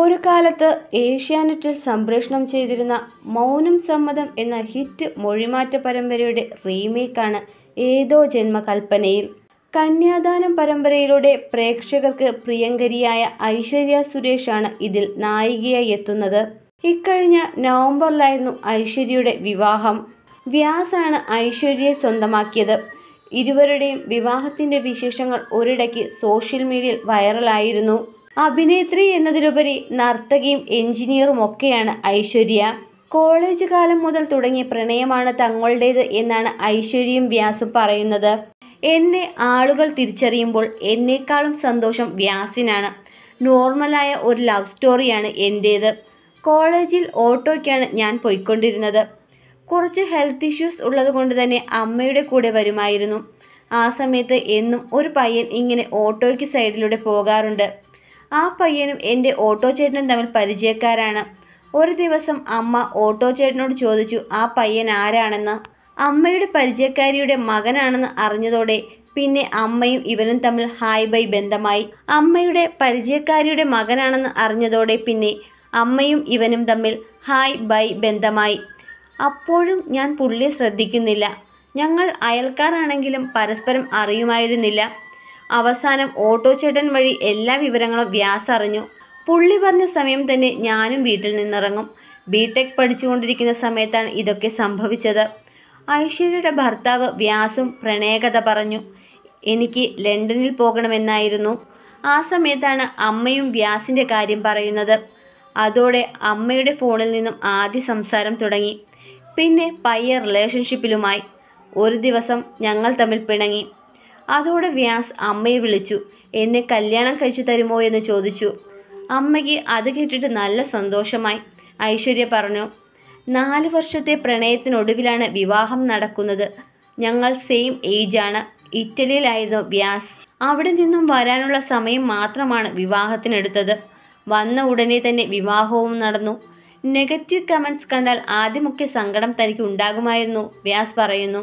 ഒരു കാലത്ത് ഏഷ്യാനെറ്റിൽ സംപ്രേഷണം ചെയ്തിരുന്ന മൗനം സമ്മതം എന്ന ഹിറ്റ് മൊഴിമാറ്റ പരമ്പരയുടെ റീമേക്കാണ് ഏതോ ജന്മകൽപ്പനയിൽ കന്യാദാനം പരമ്പരയിലൂടെ പ്രേക്ഷകർക്ക് പ്രിയങ്കരിയായ ഐശ്വര്യ സുരേഷാണ് ഇതിൽ നായികയായി എത്തുന്നത് ഇക്കഴിഞ്ഞ നവംബറിലായിരുന്നു ഐശ്വര്യയുടെ വിവാഹം വ്യാസാണ് ഐശ്വര്യയെ സ്വന്തമാക്കിയത് ഇരുവരുടെയും വിവാഹത്തിൻ്റെ വിശേഷങ്ങൾ ഒരിടയ്ക്ക് സോഷ്യൽ മീഡിയയിൽ വൈറലായിരുന്നു അഭിനേത്രി എന്നതിലുപരി നർത്തകിയും എഞ്ചിനീയറും ഒക്കെയാണ് ഐശ്വര്യ കോളേജ് കാലം മുതൽ തുടങ്ങിയ പ്രണയമാണ് തങ്ങളുടേത് എന്നാണ് ഐശ്വര്യയും വ്യാസും പറയുന്നത് എന്നെ ആളുകൾ തിരിച്ചറിയുമ്പോൾ എന്നേക്കാളും സന്തോഷം വ്യാസിനാണ് നോർമലായ ഒരു ലവ് സ്റ്റോറിയാണ് എൻ്റേത് കോളേജിൽ ഓട്ടോയ്ക്കാണ് ഞാൻ പോയിക്കൊണ്ടിരുന്നത് കുറച്ച് ഹെൽത്ത് ഇഷ്യൂസ് ഉള്ളതുകൊണ്ട് തന്നെ അമ്മയുടെ കൂടെ വരുമായിരുന്നു ആ സമയത്ത് എന്നും ഒരു പയ്യൻ ഇങ്ങനെ ഓട്ടോയ്ക്ക് സൈഡിലൂടെ പോകാറുണ്ട് ആ പയ്യനും എൻ്റെ ഓട്ടോ ചേട്ടനും തമ്മിൽ പരിചയക്കാരാണ് ഒരു ദിവസം അമ്മ ഓട്ടോ ചേട്ടനോട് ചോദിച്ചു ആ പയ്യൻ ആരാണെന്ന് അമ്മയുടെ പരിചയക്കാരിയുടെ മകനാണെന്ന് അറിഞ്ഞതോടെ പിന്നെ അമ്മയും ഇവനും തമ്മിൽ ഹായ് ബൈ ബന്ധമായി അമ്മയുടെ പരിചയക്കാരിയുടെ മകനാണെന്ന് അറിഞ്ഞതോടെ പിന്നെ അമ്മയും ഇവനും തമ്മിൽ ഹായ് ബൈ ബന്ധമായി അപ്പോഴും ഞാൻ പുള്ളിയെ ശ്രദ്ധിക്കുന്നില്ല ഞങ്ങൾ അയൽക്കാരാണെങ്കിലും പരസ്പരം അറിയുമായിരുന്നില്ല അവസാനം ഓട്ടോ ചേട്ടൻ വഴി എല്ലാ വിവരങ്ങളും വ്യാസ് അറിഞ്ഞു പുള്ളി പറഞ്ഞ സമയം തന്നെ ഞാനും വീട്ടിൽ നിന്നിറങ്ങും ബിടെക് പഠിച്ചുകൊണ്ടിരിക്കുന്ന സമയത്താണ് ഇതൊക്കെ സംഭവിച്ചത് ഐശ്വര്യയുടെ ഭർത്താവ് വ്യാസും പ്രണയകഥ പറഞ്ഞു എനിക്ക് ലണ്ടനിൽ പോകണമെന്നായിരുന്നു ആ സമയത്താണ് അമ്മയും വ്യാസിൻ്റെ കാര്യം പറയുന്നത് അതോടെ അമ്മയുടെ ഫോണിൽ നിന്നും ആദ്യ സംസാരം തുടങ്ങി പിന്നെ പയ്യ റിലേഷൻഷിപ്പിലുമായി ഒരു ദിവസം ഞങ്ങൾ തമ്മിൽ പിണങ്ങി അതോടെ വ്യാസ് അമ്മയെ വിളിച്ചു എന്നെ കല്യാണം കഴിച്ചു തരുമോ എന്ന് ചോദിച്ചു അമ്മയ്ക്ക് അത് കേട്ടിട്ട് നല്ല സന്തോഷമായി ഐശ്വര്യ പറഞ്ഞു നാല് വർഷത്തെ പ്രണയത്തിനൊടുവിലാണ് വിവാഹം നടക്കുന്നത് ഞങ്ങൾ സെയിം ഏജാണ് ഇറ്റലിയിലായിരുന്നു വ്യാസ് അവിടെ നിന്നും വരാനുള്ള സമയം മാത്രമാണ് വിവാഹത്തിനെടുത്തത് വന്ന ഉടനെ തന്നെ വിവാഹവും നടന്നു നെഗറ്റീവ് കമൻസ് കണ്ടാൽ ആദ്യമൊക്കെ സങ്കടം തനിക്ക് ഉണ്ടാകുമായിരുന്നു വ്യാസ് പറയുന്നു